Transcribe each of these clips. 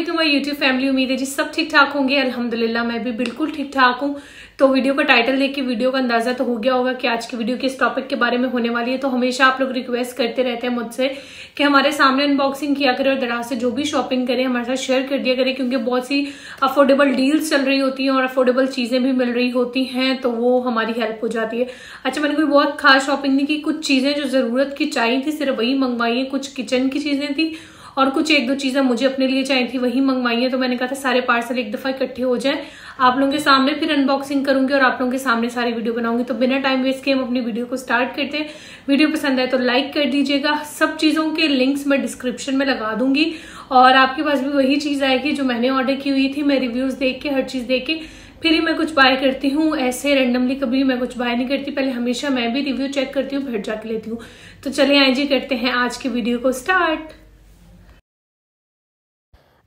back to my YouTube family उम्मीद है जी सब ठीक ठाक होंगे अल्हम्दुलिल्लाह मैं भी बिल्कुल ठीक ठाक हूँ तो वीडियो का टाइटल देख के वीडियो का अंदाजा तो हो गया होगा कि आज की वीडियो किस टॉपिक के बारे में होने वाली है तो हमेशा आप लोग रिक्वेस्ट करते रहते हैं मुझसे कि हमारे सामने अनबॉक्सिंग किया करें और दराज से जो भी शॉपिंग करें हमारे साथ शेयर कर दिया करें क्योंकि बहुत सी अफोर्डेबल डील्स चल रही होती हैं और अफोर्डेबल चीज़ें भी मिल रही होती हैं तो वो हमारी हेल्प हो जाती है अच्छा मैंने कोई बहुत खास शॉपिंग नहीं की कुछ चीज़ें जो ज़रूरत की चाहिए थी सिर्फ वही मंगवाई है कुछ किचन की चीज़ें थी और कुछ एक दो चीज़ें मुझे अपने लिए चाहिए थी वही मंगवाई है तो मैंने कहा था सारे पार्सल एक दफ़ा इकट्ठे हो जाए आप लोगों के सामने फिर अनबॉक्सिंग करूंगी और आप लोगों के सामने सारी वीडियो बनाऊंगी तो बिना टाइम वेस्ट के हम अपनी वीडियो को स्टार्ट करते हैं वीडियो पसंद आए तो लाइक कर दीजिएगा सब चीज़ों के लिंक्स मैं डिस्क्रिप्शन में लगा दूंगी और आपके पास भी वही चीज़ आएगी जो मैंने ऑर्डर की हुई थी मैं रिव्यूज़ देख के हर चीज़ देख के फिर ही मैं कुछ बाय करती हूँ ऐसे रेंडमली कभी मैं कुछ बाय नहीं करती पहले हमेशा मैं भी रिव्यू चेक करती हूँ फिर जाके लेती हूँ तो चले आए जी करते हैं आज की वीडियो को स्टार्ट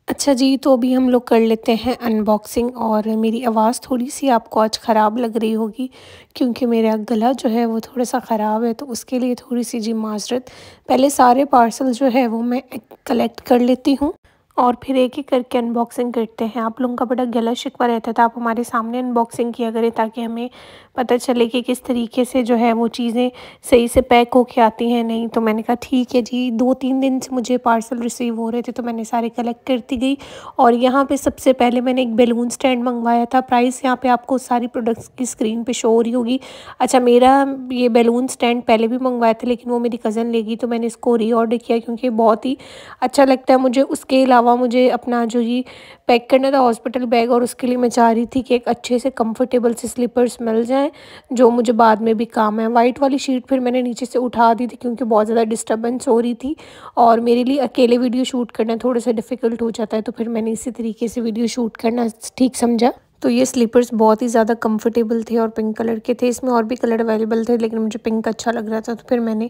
अच्छा जी तो अभी हम लोग कर लेते हैं अनबॉक्सिंग और मेरी आवाज़ थोड़ी सी आपको आज ख़राब लग रही होगी क्योंकि मेरा गला जो है वो थोड़ा सा ख़राब है तो उसके लिए थोड़ी सी जी माजरत पहले सारे पार्सल जो है वो मैं कलेक्ट कर लेती हूँ और फिर एक एक करके अनबॉक्सिंग करते हैं आप लोगों का बड़ा गला शिकवा रहता था आप हमारे सामने अनबॉक्सिंग किया करें ताकि हमें पता चले कि किस तरीके से जो है वो चीज़ें सही से पैक होके आती हैं नहीं तो मैंने कहा ठीक है जी दो तीन दिन से मुझे पार्सल रिसीव हो रहे थे तो मैंने सारे कलेक्ट करती गई और यहाँ पर सबसे पहले मैंने एक बेलून स्टैंड मंगवाया था प्राइस यहाँ पर आपको सारी प्रोडक्ट्स की स्क्रीन पर शो हो रही होगी अच्छा मेरा ये बैलून स्टैंड पहले भी मंगवाया था लेकिन वो मेरी कज़न लेगी तो मैंने इसको रीऑर्डर किया क्योंकि बहुत ही अच्छा लगता है मुझे उसके अलावा अलावा मुझे अपना जो ये पैक करना था हॉस्पिटल बैग और उसके लिए मैं चाह रही थी कि एक अच्छे से कंफर्टेबल से स्लीपर्स मिल जाएं जो मुझे बाद में भी काम है वाइट वाली शीट फिर मैंने नीचे से उठा दी थी क्योंकि बहुत ज़्यादा डिस्टर्बेंस हो रही थी और मेरे लिए अकेले वीडियो शूट करना थोड़ा सा डिफ़िकल्ट हो जाता है तो फिर मैंने इसी तरीके से वीडियो शूट करना ठीक समझा तो ये स्लीपर्स बहुत ही ज़्यादा कंफर्टेबल थे और पिंक कलर के थे इसमें और भी कलर अवेलेबल थे लेकिन मुझे पिंक अच्छा लग रहा था तो फिर मैंने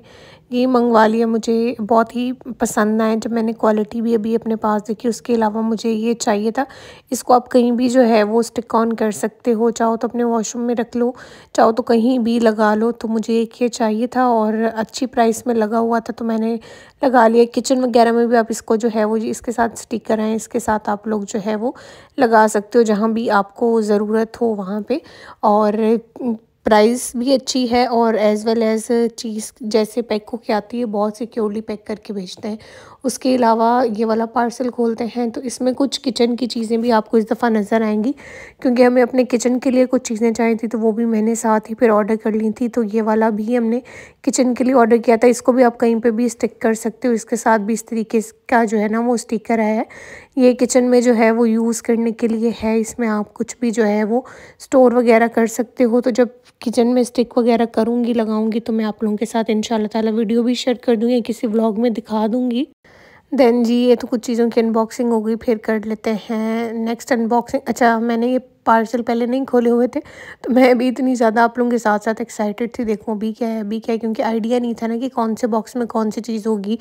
ये मंगवा लिया मुझे बहुत ही पसंद आए जब मैंने क्वालिटी भी अभी अपने पास देखी उसके अलावा मुझे ये चाहिए था इसको आप कहीं भी जो है वो स्टिक ऑन कर सकते हो चाहो तो अपने वॉशरूम में रख लो चाहो तो कहीं भी लगा लो तो मुझे एक ये चाहिए था और अच्छी प्राइस में लगा हुआ था तो मैंने लगा लिया किचन वगैरह में भी आप इसको जो है वो इसके साथ स्टिकर हैं इसके साथ आप लोग जो है वो लगा सकते हो जहाँ भी आपको ज़रूरत हो वहाँ पर और प्राइस भी अच्छी है और एज़ वेल एज़ चीज़ जैसे पैक होके आती है बहुत सिक्योरली पैक करके भेजते हैं उसके अलावा ये वाला पार्सल खोलते हैं तो इसमें कुछ किचन की चीज़ें भी आपको इस दफ़ा नज़र आएंगी क्योंकि हमें अपने किचन के लिए कुछ चीज़ें चाहिए थी तो वो भी मैंने साथ ही फिर ऑर्डर कर ली थी तो ये वाला भी हमने किचन के लिए ऑर्डर किया था इसको भी आप कहीं पर भी स्टिक कर सकते हो इसके साथ भी इस तरीके का जो है ना वो स्टिकर है ये किचन में जो है वो यूज़ करने के लिए है इसमें आप कुछ भी जो है वो स्टोर वगैरह कर सकते हो तो जब किचन में स्टिक वगैरह करूँगी लगाऊँगी तो मैं आप लोगों के साथ इन ताला वीडियो भी शेयर कर दूँगी किसी व्लॉग में दिखा दूँगी देन जी ये तो कुछ चीज़ों की अनबॉक्सिंग हो गई फिर कर लेते हैं नेक्स्ट अनबॉक्सिंग अच्छा मैंने ये पार्सल पहले नहीं खोले हुए थे तो मैं भी इतनी ज़्यादा आप लोगों के साथ साथ एक्साइटेड थी देखूँ अभी क्या है अभी क्या है क्योंकि आइडिया नहीं था ना कि कौन से बॉक्स में कौन सी चीज़ होगी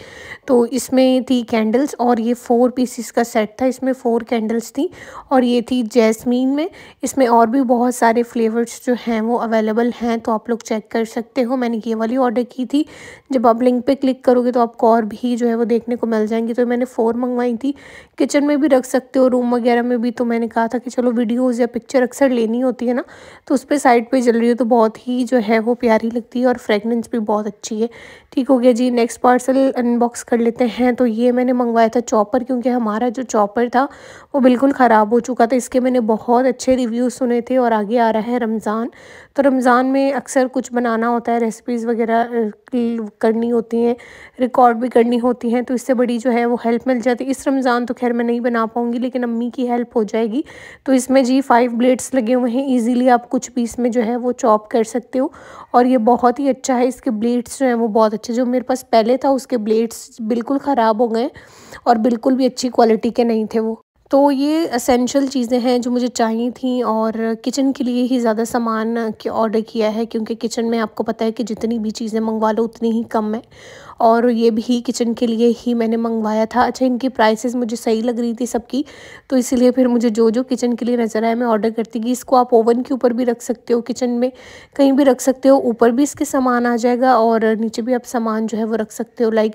तो इसमें थी कैंडल्स और ये फ़ोर पीसीस का सेट था इसमें फ़ोर कैंडल्स थी और ये थी जैसमीन में इसमें और भी बहुत सारे फ्लेवर्स जो हैं वो अवेलेबल हैं तो आप लोग चेक कर सकते हो मैंने ये वाली ऑर्डर की थी जब आप लिंक पर क्लिक करोगे तो आपको और भी जो है वो देखने को मिल जाएंगी तो मैंने फ़ोर मंगवाई थी किचन में भी रख सकते हो रूम वगैरह में भी तो मैंने कहा था कि चलो वीडियोज़ या पिक्चर अक्सर लेनी होती है ना तो उस पर साइड पे जल रही हो तो बहुत ही जो है वो प्यारी लगती है और फ्रेगनेंस भी बहुत अच्छी है ठीक हो गया जी नेक्स्ट पार्सल अनबॉक्स कर लेते हैं तो ये मैंने मंगवाया था चॉपर क्योंकि हमारा जो चॉपर था वो बिल्कुल ख़राब हो चुका था इसके मैंने बहुत अच्छे रिव्यूज़ सुने थे और आगे आ रहा है रमज़ान तो रमज़ान में अक्सर कुछ बनाना होता है रेसिपीज़ वगैरह करनी होती हैं रिकॉर्ड भी करनी होती हैं तो इससे बड़ी जो है वो हेल्प मिल जाती है इस रमज़ान तो खैर मैं नहीं बना पाऊँगी लेकिन अम्मी की हेल्प हो जाएगी तो इसमें जी फाइव फाइव ब्लेड्स लगे हुए हैं इजीली आप कुछ पीस में जो है वो चॉप कर सकते हो और ये बहुत ही अच्छा है इसके ब्लेड्स जो हैं वो बहुत अच्छे जो मेरे पास पहले था उसके ब्लेड्स बिल्कुल ख़राब हो गए और बिल्कुल भी अच्छी क्वालिटी के नहीं थे वो तो ये असेंशल चीज़ें हैं जो मुझे चाहिए थी और किचन के लिए ही ज़्यादा सामान ऑर्डर किया है क्योंकि किचन में आपको पता है कि जितनी भी चीज़ें मंगवा लो उतनी ही कम है और ये भी किचन के लिए ही मैंने मंगवाया था अच्छा इनकी प्राइसेस मुझे सही लग रही थी सबकी तो इसीलिए फिर मुझे जो जो किचन के लिए नज़र आया मैं ऑर्डर करती थी इसको आप ओवन के ऊपर भी रख सकते हो किचन में कहीं भी रख सकते हो ऊपर भी इसके सामान आ जाएगा और नीचे भी आप सामान जो है वो रख सकते हो लाइक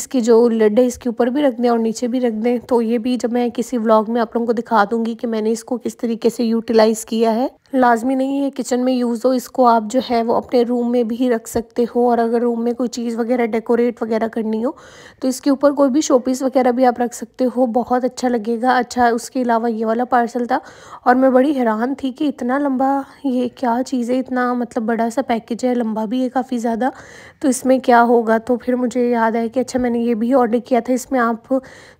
इसकी जो लड्डे इसके ऊपर भी रख दें और नीचे भी रख दें तो ये भी जब मैं किसी व्लॉग में आप लोगों को दिखा दूँगी कि मैंने इसको किस तरीके से यूटिलाइज़ किया है लाजमी नहीं है किचन में यूज़ हो इसको आप जो है वो अपने रूम में भी रख सकते हो और अगर रूम में कोई चीज़ वगैरह डेकोरेट वगैरह करनी हो तो इसके ऊपर कोई भी शोपीस वगैरह भी आप रख सकते हो बहुत अच्छा लगेगा अच्छा उसके अलावा ये वाला पार्सल था और मैं बड़ी हैरान थी कि इतना लंबा ये क्या चीज़ है इतना मतलब बड़ा सा पैकेज है लंबा भी है काफ़ी ज़्यादा तो इसमें क्या होगा तो फिर मुझे याद आया कि अच्छा मैंने ये भी ऑर्डर किया था इसमें आप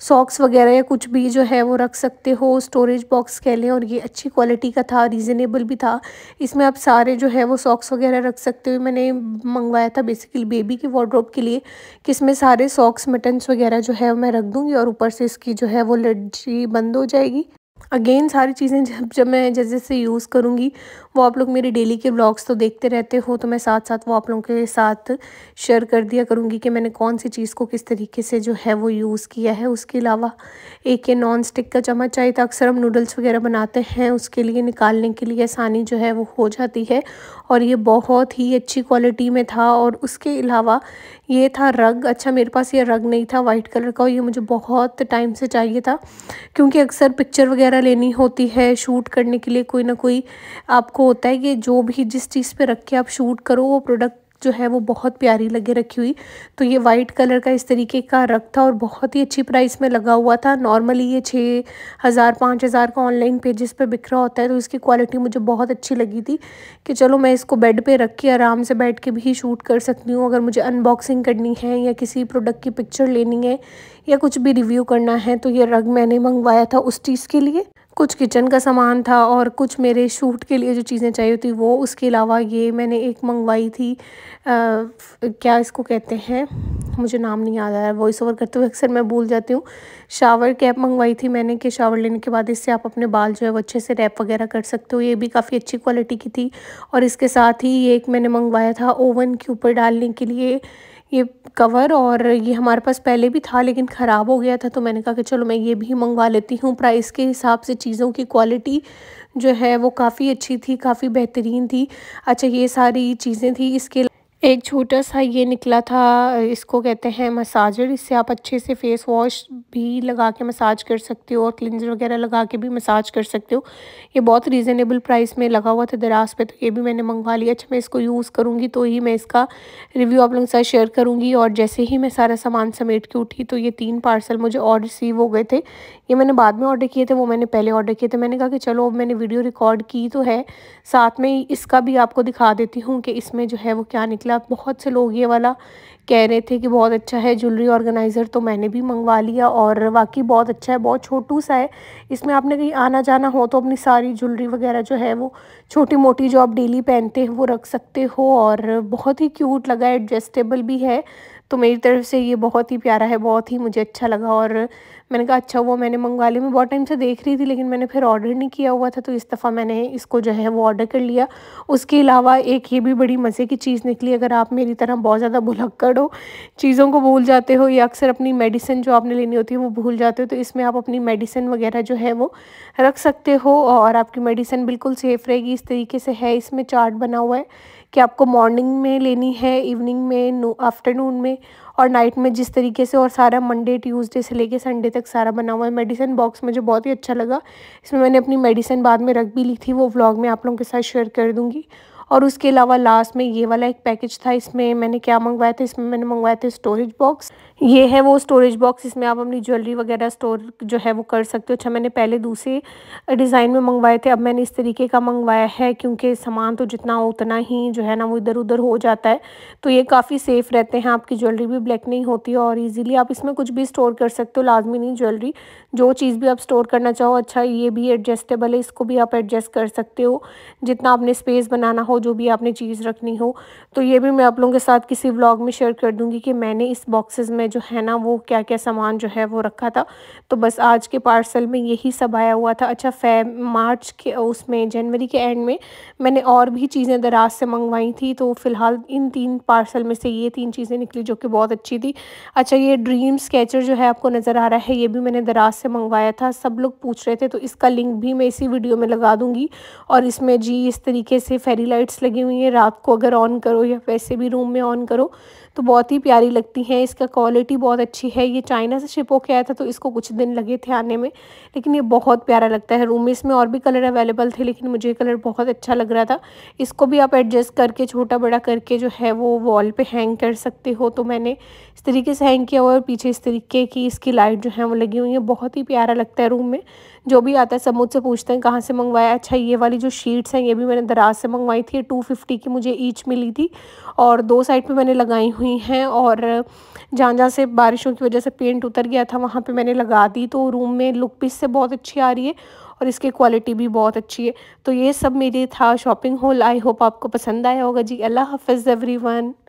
सॉक्स वगैरह या कुछ भी जो है वो रख सकते हो स्टोरेज बॉक्स कह लें और ये अच्छी क्वालिटी का था रीज़नेबल अवेलेबल भी था इसमें आप सारे जो है वो सॉक्स वगैरह रख सकते हो मैंने मंगवाया था बेसिकली बेबी के वार्ड्रोब के लिए कि इसमें सारे सॉक्स मिटन्स वगैरह जो है मैं रख दूँगी और ऊपर से इसकी जो है वो लड्जी बंद हो जाएगी अगेन सारी चीज़ें जब जब मैं जैसे जैसे यूज़ करूँगी वो आप लोग मेरे डेली के ब्लॉग्स तो देखते रहते हो तो मैं साथ साथ वो आप लोगों के साथ शेयर कर दिया करूँगी कि मैंने कौन सी चीज़ को किस तरीके से जो है वो यूज़ किया है उसके अलावा एक ये नॉन स्टिक का चम्मच चाहिए तो अक्सर हम नूडल्स वगैरह बनाते हैं उसके लिए निकालने के लिए आसानी जो है वो हो जाती है और ये बहुत ही अच्छी क्वालिटी में था और उसके अलावा ये था रग अच्छा मेरे पास ये रग नहीं था वाइट कलर का और ये मुझे बहुत टाइम से चाहिए था क्योंकि अक्सर पिक्चर वगैरह लेनी होती है शूट करने के लिए कोई ना कोई आपको होता है कि जो भी जिस चीज़ पर रख के आप शूट करो वो प्रोडक्ट जो है वो बहुत प्यारी लगे रखी हुई तो ये वाइट कलर का इस तरीके का रख था और बहुत ही अच्छी प्राइस में लगा हुआ था नॉर्मली ये छः हज़ार पाँच हज़ार का ऑनलाइन पेजेस पे बिक रहा होता है तो इसकी क्वालिटी मुझे बहुत अच्छी लगी थी कि चलो मैं इसको बेड पे रख के आराम से बैठ के भी शूट कर सकती हूँ अगर मुझे अनबॉक्सिंग करनी है या किसी प्रोडक्ट की पिक्चर लेनी है या कुछ भी रिव्यू करना है तो ये रग मैंने मंगवाया था उस चीज़ के लिए कुछ किचन का सामान था और कुछ मेरे शूट के लिए जो चीज़ें चाहिए थी वो उसके अलावा ये मैंने एक मंगवाई थी आ, क्या इसको कहते हैं मुझे नाम नहीं याद आया वॉइस ओवर करते हुए अक्सर मैं भूल जाती हूँ शावर कैप मंगवाई थी मैंने कि शावर लेने के बाद इससे आप अपने बाल जो है वो अच्छे से रैप वगैरह कर सकते हो ये भी काफ़ी अच्छी क्वालिटी की थी और इसके साथ ही ये एक मैंने मंगवाया था ओवन के ऊपर डालने के लिए ये कवर और ये हमारे पास पहले भी था लेकिन ख़राब हो गया था तो मैंने कहा कि चलो मैं ये भी मंगवा लेती हूँ प्राइस के हिसाब से चीज़ों की क्वालिटी जो है वो काफ़ी अच्छी थी काफ़ी बेहतरीन थी अच्छा ये सारी चीज़ें थी इसके एक छोटा सा ये निकला था इसको कहते हैं मसाजर इससे आप अच्छे से फेस वॉश भी लगा के मसाज कर सकते हो और क्लिनजर वगैरह लगा के भी मसाज कर सकते हो ये बहुत रीज़नेबल प्राइस में लगा हुआ था दराज पे तो ये भी मैंने मंगवा लिया अच्छा मैं इसको यूज़ करूँगी तो ही मैं इसका रिव्यू आप लोगों के साथ शेयर करूँगी और जैसे ही मैं सारा सामान समेट के उठी तो ये तीन पार्सल मुझे और रिसीव हो गए थे ये मैंने बाद में ऑर्डर किए थे वो मैंने पहले ऑर्डर किए थे मैंने कहा कि चलो अब मैंने वीडियो रिकॉर्ड की तो है साथ में इसका भी आपको दिखा देती हूँ कि इसमें जो है वो क्या निकला बहुत से लोग ये वाला कह रहे थे कि बहुत अच्छा है ज्वेलरी ऑर्गेनाइज़र तो मैंने भी मंगवा लिया और वाकई बहुत अच्छा है बहुत छोटू सा है इसमें आपने कहीं आना जाना हो तो अपनी सारी ज्वेलरी वगैरह जो है वो छोटी मोटी जो आप डेली पहनते हैं वो रख सकते हो और बहुत ही क्यूट लगा एडजस्टेबल भी है तो मेरी तरफ से ये बहुत ही प्यारा है बहुत ही मुझे अच्छा लगा और मैंने कहा अच्छा हुआ मैंने मंगवा लिया मैं बहुत टाइम से देख रही थी लेकिन मैंने फिर ऑर्डर नहीं किया हुआ था तो इस दफ़ा मैंने इसको जो है वो ऑर्डर कर लिया उसके अलावा एक ये भी बड़ी मज़े की चीज़ निकली अगर आप मेरी तरह बहुत ज़्यादा भुलक्कड़ हो चीज़ों को भूल जाते हो या अक्सर अपनी मेडिसिन जो आपने लेनी होती है वो भूल जाते हो तो इसमें आप अपनी मेडिसिन वगैरह जो है वो रख सकते हो और आपकी मेडिसिन बिल्कुल सेफ़ रहेगी इस तरीके से है इसमें चार्ट बना हुआ है कि आपको मॉर्निंग में लेनी है इवनिंग में आफ्टरनून में और नाइट में जिस तरीके से और सारा मंडे ट्यूसडे से लेके संडे तक सारा बना हुआ है मेडिसिन बॉक्स मुझे बहुत ही अच्छा लगा इसमें मैंने अपनी मेडिसिन बाद में रख भी ली थी वो व्लॉग में आप लोगों के साथ शेयर कर दूँगी और उसके अलावा लास्ट में ये वाला एक पैकेज था इसमें मैंने क्या मंगवाया था इसमें मैंने मंगवाया था स्टोरेज बॉक्स ये है वो स्टोरेज बॉक्स इसमें आप अपनी ज्वेलरी वगैरह स्टोर जो है वो कर सकते हो अच्छा मैंने पहले दूसरे डिज़ाइन में मंगवाए थे अब मैंने इस तरीके का मंगवाया है क्योंकि सामान तो जितना हो उतना ही जो है ना वो इधर उधर हो जाता है तो ये काफ़ी सेफ़ रहते हैं आपकी ज्वेलरी भी ब्लैक नहीं होती और ईजिली आप इसमें कुछ भी स्टोर कर सकते हो लाजमी नहीं ज्वेलरी जो चीज़ भी आप स्टोर करना चाहो अच्छा ये भी एडजस्टेबल है इसको भी आप एडजस्ट कर सकते हो जितना आपने स्पेस बनाना हो जो भी आपने चीज़ रखनी हो तो ये भी मैं आप लोगों के साथ किसी व्लॉग में शेयर कर दूँगी कि मैंने इस बॉक्सेस में जो है ना वो क्या क्या सामान जो है वो रखा था तो बस आज के पार्सल में यही सब आया हुआ था अच्छा फे मार्च के उसमें जनवरी के एंड में मैंने और भी चीज़ें दराज से मंगवाई थी तो फ़िलहाल इन तीन पार्सल में से ये तीन चीज़ें निकली जो कि बहुत अच्छी थी अच्छा ये ड्रीम स्केचर जो है आपको नज़र आ रहा है ये भी मैंने दराज से मंगवाया था सब लोग पूछ रहे थे तो इसका लिंक भी मैं इसी वीडियो में लगा दूँगी और इसमें जी इस तरीके से फेरी लाइट लाइट्स लगी हुई हैं रात को अगर ऑन करो या वैसे भी रूम में ऑन करो तो बहुत ही प्यारी लगती हैं इसका क्वालिटी बहुत अच्छी है ये चाइना से शिप होके आया था तो इसको कुछ दिन लगे थे आने में लेकिन ये बहुत प्यारा लगता है रूम में इसमें और भी कलर अवेलेबल थे लेकिन मुझे ये कलर बहुत अच्छा लग रहा था इसको भी आप एडजस्ट करके छोटा बड़ा करके जो है वो वॉल पर हैंग कर सकते हो तो मैंने इस तरीके से हैंग किया हुआ और पीछे इस तरीके की इसकी लाइट जो है वो लगी हुई है बहुत ही प्यारा लगता है रूम में जो भी आता है सब मुझसे पूछते हैं कहाँ से मंगवाया अच्छा ये वाली जो शीट्स हैं ये भी मैंने दराज से मंगवाई थी टू फिफ्टी की मुझे ईच मिली थी और दो साइड पर मैंने लगाई हुई हुई हैं और जहाँ जहाँ से बारिशों की वजह से पेंट उतर गया था वहाँ पे मैंने लगा दी तो रूम में लुक पीस से बहुत अच्छी आ रही है और इसकी क्वालिटी भी बहुत अच्छी है तो ये सब मेरे था शॉपिंग हॉल आई होप आपको पसंद आया होगा जी अल्लाह हाफिज़ वन